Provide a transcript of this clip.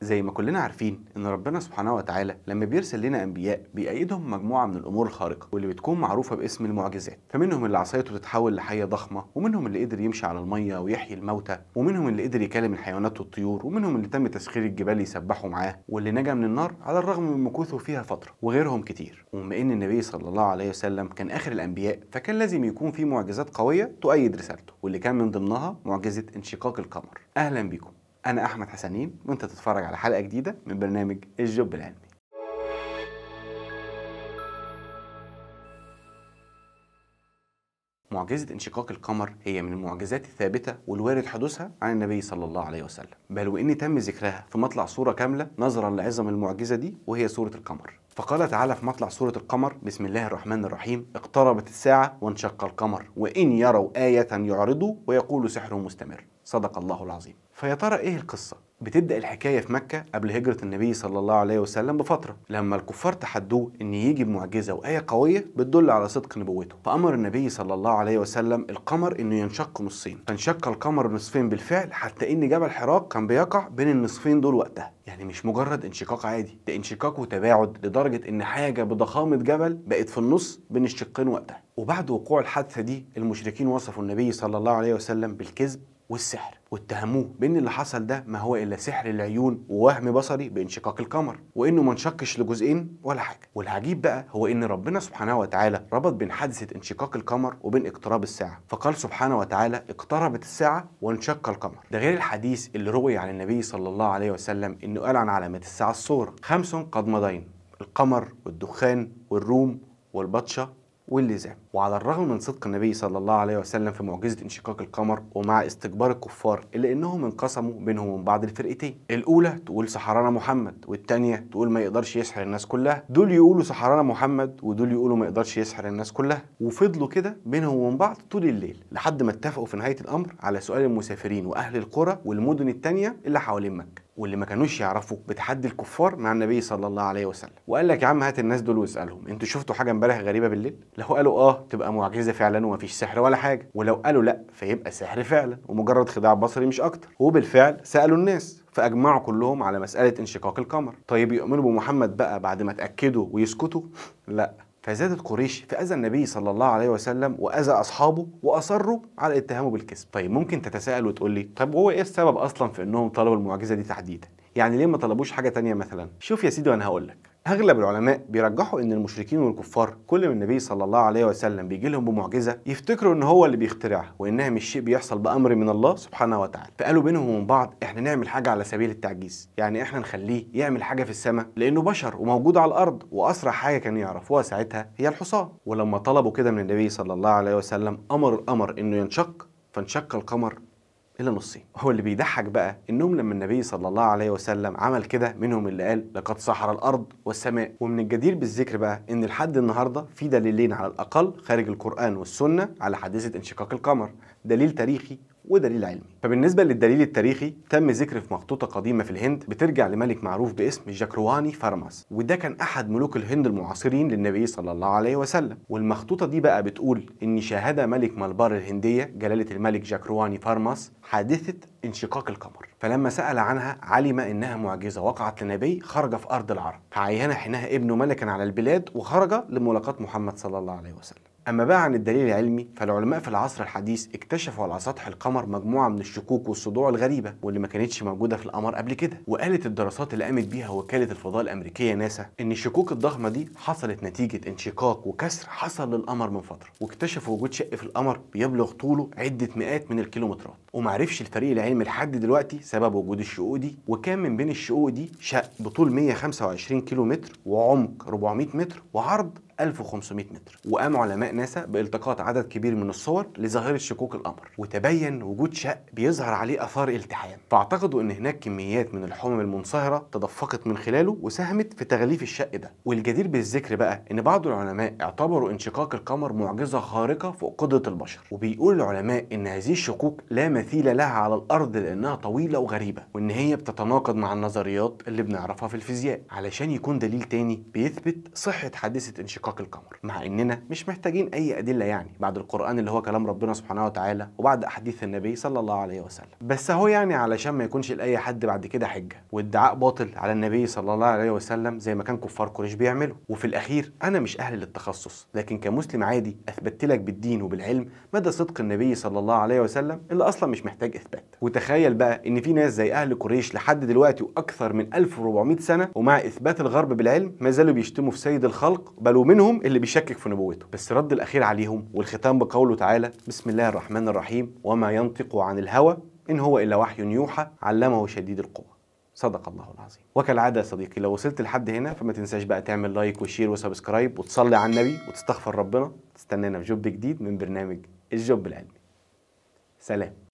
زي ما كلنا عارفين ان ربنا سبحانه وتعالى لما بيرسل لنا انبياء بيأيدهم مجموعه من الامور الخارقه واللي بتكون معروفه باسم المعجزات فمنهم اللي عصايته تتحول لحيه ضخمه ومنهم اللي قدر يمشي على الميه ويحيي الموتى ومنهم اللي قدر يكلم الحيوانات والطيور ومنهم اللي تم تسخير الجبال يسبحوا معاه واللي نجا من النار على الرغم من مكوثه فيها فتره وغيرهم كتير وبما ان النبي صلى الله عليه وسلم كان اخر الانبياء فكان لازم يكون في معجزات قويه تؤيد رسالته واللي كان من ضمنها معجزه انشقاق القمر اهلا بيكم أنا أحمد حسنين وأنت تتفرج على حلقة جديدة من برنامج الجوب العلمي معجزة انشقاق القمر هي من المعجزات الثابتة والوارد حدوثها عن النبي صلى الله عليه وسلم بل وإن تم ذكرها في مطلع صورة كاملة نظرا لعظم المعجزة دي وهي صورة القمر فقال تعالى في مطلع سورة القمر بسم الله الرحمن الرحيم اقتربت الساعة وانشق القمر وإن يروا آية يعرضوا ويقولوا سحر مستمر صدق الله العظيم فيا ترى ايه القصه بتبدا الحكايه في مكه قبل هجره النبي صلى الله عليه وسلم بفتره لما الكفار تحدوه ان يجي بمعجزه وايه قويه بتدل على صدق نبوته فامر النبي صلى الله عليه وسلم القمر انه ينشق نصين فانشق القمر نصفين بالفعل حتى ان جبل حراق كان بيقع بين النصفين دول وقتها يعني مش مجرد انشقاق عادي ده انشقاق وتباعد لدرجه ان حاجه بضخامه جبل بقت في النص بين الشقين وقتها وبعد وقوع الحادثه دي المشركين وصفوا النبي صلى الله عليه وسلم بالكذب والسحر واتهموه بان اللي حصل ده ما هو الا سحر العيون ووهم بصري بانشقاق القمر وانه ما انشقش لجزئين ولا حاجه والعجيب بقى هو ان ربنا سبحانه وتعالى ربط بين حادثه انشقاق القمر وبين اقتراب الساعه فقال سبحانه وتعالى اقتربت الساعه وانشق القمر ده غير الحديث اللي روي عن النبي صلى الله عليه وسلم انه قال عن علامات الساعه الصوره خمس قد مضين القمر والدخان والروم والبطشه واللزام وعلى الرغم من صدق النبي صلى الله عليه وسلم في معجزة انشقاق القمر ومع استكبار الكفار إلا إنهم انقسموا بينهم من بعض الفرقتين الأولى تقول سحرنا محمد والتانية تقول ما يقدرش يسحر الناس كلها دول يقولوا سحرنا محمد ودول يقولوا ما يقدرش يسحر الناس كلها وفضلوا كده بينهم من بعض طول الليل لحد ما اتفقوا في نهاية الأمر على سؤال المسافرين وأهل القرى والمدن التانية اللي حوالين مكة واللي ما كانوش يعرفوا بتحدي الكفار مع النبي صلى الله عليه وسلم وقال لك يا عم هات الناس دول واسالهم انتوا شفتوا حاجه امبارح غريبه بالليل لو قالوا اه تبقى معجزه فعلا ومفيش سحر ولا حاجه ولو قالوا لا فيبقى سحر فعلا ومجرد خداع بصري مش اكتر وبالفعل سالوا الناس فاجمعوا كلهم على مساله انشقاق القمر طيب يؤمنوا بمحمد بقى بعد ما اتاكدوا ويسكتوا لا فزادت قريش في اذى النبي صلى الله عليه وسلم وأذى أصحابه وأصروا على اتهامه بالكذب طيب ممكن تتساءل وتقول لي طب هو إيه السبب أصلا في أنهم طلبوا المعجزة دي تحديدا يعني ليه ما طلبوش حاجة تانية مثلا شوف يا سيدي وأنا هقول لك اغلب العلماء بيرجحوا ان المشركين والكفار كل ما النبي صلى الله عليه وسلم بيجي لهم بمعجزه يفتكروا ان هو اللي بيخترعها وانها مش شيء بيحصل بامر من الله سبحانه وتعالى فقالوا بينهم وبين بعض احنا نعمل حاجه على سبيل التعجيز يعني احنا نخليه يعمل حاجه في السماء لانه بشر وموجود على الارض واسرع حاجه كان يعرفوها ساعتها هي الحصان ولما طلبوا كده من النبي صلى الله عليه وسلم امر القمر انه ينشق فانشق القمر الى نصين هو اللي بيضحك بقى انهم لما النبي صلى الله عليه وسلم عمل كده منهم اللي قال لقد سحر الارض والسماء ومن الجدير بالذكر بقى ان لحد النهارده في دليلين على الاقل خارج القران والسنه على حادثه انشقاق القمر دليل تاريخي ودليل علمي فبالنسبة للدليل التاريخي تم ذكر في مخطوطة قديمة في الهند بترجع لملك معروف باسم جاكرواني فارماس وده كان أحد ملوك الهند المعاصرين للنبي صلى الله عليه وسلم والمخطوطة دي بقى بتقول إن شاهد ملك ملبار الهندية جلالة الملك جاكرواني فارماس حادثة انشقاق القمر فلما سأل عنها علم إنها معجزة وقعت لنبي خرج في أرض العرب فعينه حينها ابنه ملكا على البلاد وخرج لملاقاة محمد صلى الله عليه وسلم أما بقى عن الدليل العلمي فالعلماء في العصر الحديث اكتشفوا على سطح القمر مجموعة من الشكوك والصدوع الغريبة واللي ما كانتش موجودة في القمر قبل كده وقالت الدراسات اللي قامت بيها وكالة الفضاء الأمريكية ناسا إن الشكوك الضخمة دي حصلت نتيجة انشقاق وكسر حصل للقمر من فترة واكتشفوا وجود شق في القمر بيبلغ طوله عدة مئات من الكيلومترات ومعرفش الفريق العلمي لحد دلوقتي سبب وجود الشقوق دي وكان من بين الشقوق دي شق بطول 125 كيلومتر وعمق 400 متر وعرض 1500 متر وقام علماء ناسا بالتقاط عدد كبير من الصور لظاهرة شكوك القمر وتبين وجود شق بيظهر عليه آثار التحام فاعتقدوا إن هناك كميات من الحمم المنصهرة تدفقت من خلاله وساهمت في تغليف الشق ده والجدير بالذكر بقى إن بعض العلماء اعتبروا انشقاق القمر معجزة خارقة فوق قدرة البشر وبيقول العلماء إن هذه الشقوق لا مثيل لها على الأرض لأنها طويلة وغريبة وإن هي بتتناقض مع النظريات اللي بنعرفها في الفيزياء علشان يكون دليل تاني بيثبت صحة حادثة انشقاق انشقاق القمر مع اننا مش محتاجين اي ادله يعني بعد القران اللي هو كلام ربنا سبحانه وتعالى وبعد احاديث النبي صلى الله عليه وسلم بس اهو يعني علشان ما يكونش لاي حد بعد كده حجه وادعاء باطل على النبي صلى الله عليه وسلم زي ما كان كفار قريش بيعملوا وفي الاخير انا مش اهل للتخصص لكن كمسلم عادي اثبت لك بالدين وبالعلم مدى صدق النبي صلى الله عليه وسلم اللي اصلا مش محتاج اثبات وتخيل بقى ان في ناس زي اهل قريش لحد دلوقتي واكثر من 1400 سنه ومع اثبات الغرب بالعلم ما زالوا بيشتموا في سيد الخلق بل ومن منهم اللي بيشكك في نبوته بس رد الأخير عليهم والختام بقوله تعالى بسم الله الرحمن الرحيم وما ينطق عن الهوى إن هو إلا وحي يوحى علمه شديد القوى صدق الله العظيم وكالعادة يا صديقي لو وصلت لحد هنا فما تنساش بقى تعمل لايك وشير وسبسكرايب وتصلي على النبي وتستغفر ربنا تستنانا في جوب جديد من برنامج الجوب العلمي سلام